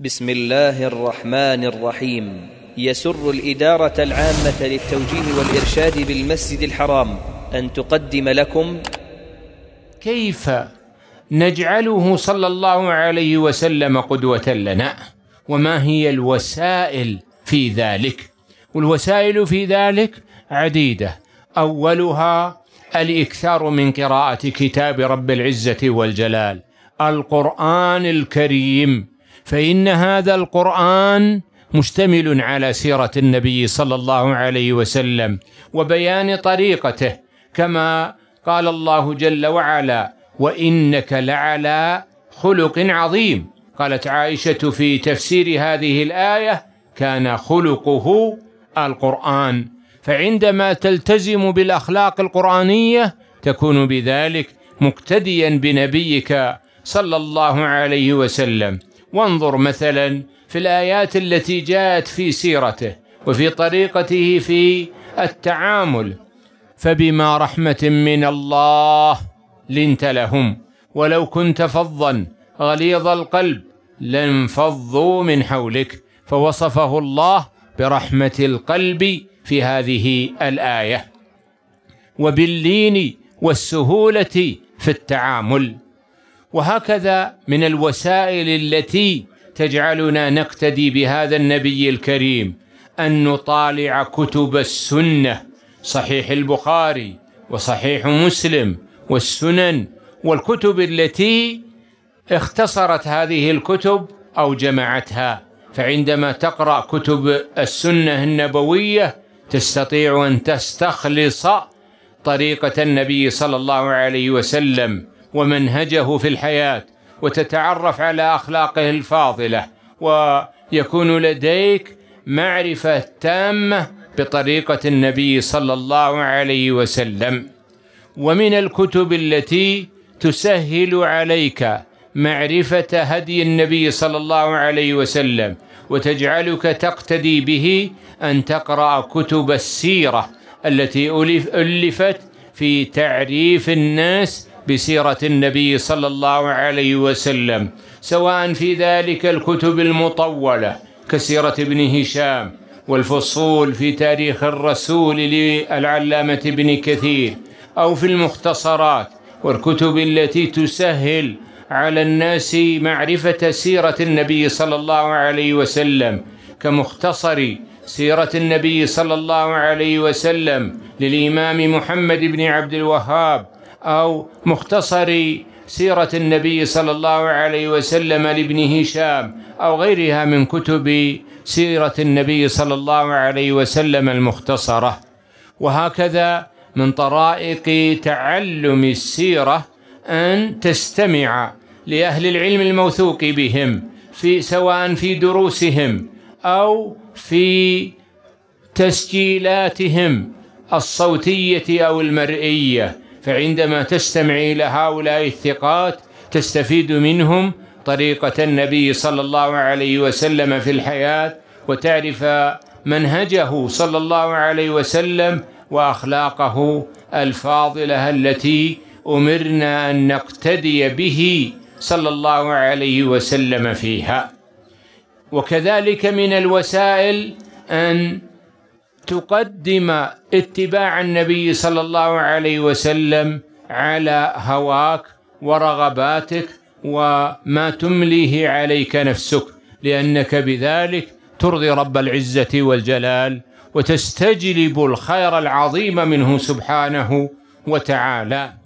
بسم الله الرحمن الرحيم يسر الإدارة العامة للتوجيه والإرشاد بالمسجد الحرام أن تقدم لكم كيف نجعله صلى الله عليه وسلم قدوة لنا وما هي الوسائل في ذلك والوسائل في ذلك عديدة أولها الإكثار من قراءة كتاب رب العزة والجلال القرآن الكريم فإن هذا القرآن مشتمل على سيرة النبي صلى الله عليه وسلم وبيان طريقته كما قال الله جل وعلا وإنك لعلى خلق عظيم قالت عائشة في تفسير هذه الآية كان خلقه القرآن فعندما تلتزم بالأخلاق القرآنية تكون بذلك مقتديا بنبيك صلى الله عليه وسلم وانظر مثلا في الآيات التي جاءت في سيرته وفي طريقته في التعامل فبما رحمة من الله لنت لهم ولو كنت فظا غليظ القلب لانفضوا من حولك فوصفه الله برحمة القلب في هذه الآية وباللين والسهولة في التعامل وهكذا من الوسائل التي تجعلنا نقتدي بهذا النبي الكريم أن نطالع كتب السنة صحيح البخاري وصحيح مسلم والسنن والكتب التي اختصرت هذه الكتب أو جمعتها فعندما تقرأ كتب السنة النبوية تستطيع أن تستخلص طريقة النبي صلى الله عليه وسلم ومنهجه في الحياة وتتعرف على أخلاقه الفاضلة ويكون لديك معرفة تامة بطريقة النبي صلى الله عليه وسلم ومن الكتب التي تسهل عليك معرفة هدي النبي صلى الله عليه وسلم وتجعلك تقتدي به أن تقرأ كتب السيرة التي ألفت في تعريف الناس بسيرة النبي صلى الله عليه وسلم سواء في ذلك الكتب المطولة كسيرة ابن هشام والفصول في تاريخ الرسول للعلامة ابن كثير أو في المختصرات والكتب التي تسهل على الناس معرفة سيرة النبي صلى الله عليه وسلم كمختصر سيرة النبي صلى الله عليه وسلم للإمام محمد بن عبد الوهاب أو مختصر سيرة النبي صلى الله عليه وسلم لابن هشام أو غيرها من كتب سيرة النبي صلى الله عليه وسلم المختصرة وهكذا من طرائق تعلم السيرة أن تستمع لأهل العلم الموثوق بهم في سواء في دروسهم أو في تسجيلاتهم الصوتية أو المرئية فعندما تستمع إلى هؤلاء الثقات تستفيد منهم طريقة النبي صلى الله عليه وسلم في الحياة وتعرف منهجه صلى الله عليه وسلم وأخلاقه الفاضلة التي أمرنا أن نقتدي به صلى الله عليه وسلم فيها وكذلك من الوسائل أن تقدم اتباع النبي صلى الله عليه وسلم على هواك ورغباتك وما تمليه عليك نفسك لأنك بذلك ترضي رب العزة والجلال وتستجلب الخير العظيم منه سبحانه وتعالى